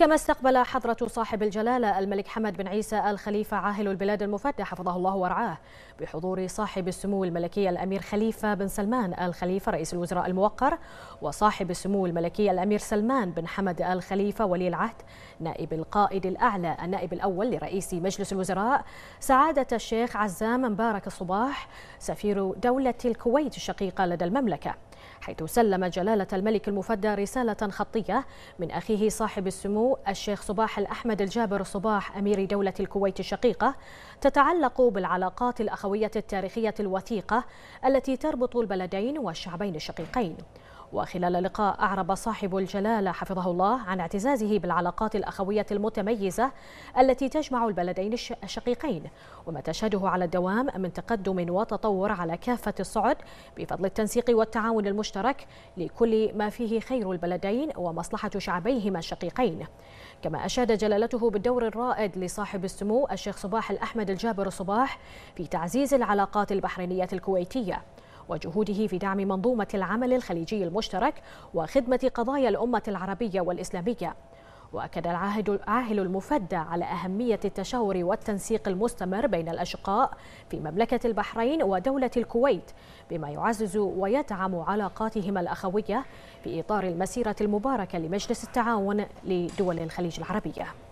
كما استقبل حضرة صاحب الجلالة الملك حمد بن عيسى الخليفة عاهل البلاد المفتى حفظه الله ورعاه بحضور صاحب السمو الملكي الأمير خليفة بن سلمان الخليفة رئيس الوزراء الموقر وصاحب السمو الملكي الأمير سلمان بن حمد الخليفة ولي العهد نائب القائد الأعلى النائب الأول لرئيس مجلس الوزراء سعادة الشيخ عزام مبارك الصباح سفير دولة الكويت الشقيقة لدى المملكة حيث سلم جلالة الملك المفدى رسالة خطية من أخيه صاحب السمو الشيخ صباح الأحمد الجابر صباح أمير دولة الكويت الشقيقة تتعلق بالعلاقات الأخوية التاريخية الوثيقة التي تربط البلدين والشعبين الشقيقين وخلال لقاء أعرب صاحب الجلالة حفظه الله عن اعتزازه بالعلاقات الأخوية المتميزة التي تجمع البلدين الشقيقين وما تشهده على الدوام من تقدم وتطور على كافة الصعد بفضل التنسيق والتعاون المشترك لكل ما فيه خير البلدين ومصلحة شعبيهما الشقيقين كما أشاد جلالته بالدور الرائد لصاحب السمو الشيخ صباح الأحمد الجابر صباح في تعزيز العلاقات البحرينية الكويتية وجهوده في دعم منظومة العمل الخليجي المشترك وخدمة قضايا الأمة العربية والإسلامية وأكد العاهد العاهل المفدى على أهمية التشاور والتنسيق المستمر بين الأشقاء في مملكة البحرين ودولة الكويت بما يعزز ويدعم علاقاتهما الأخوية في إطار المسيرة المباركة لمجلس التعاون لدول الخليج العربية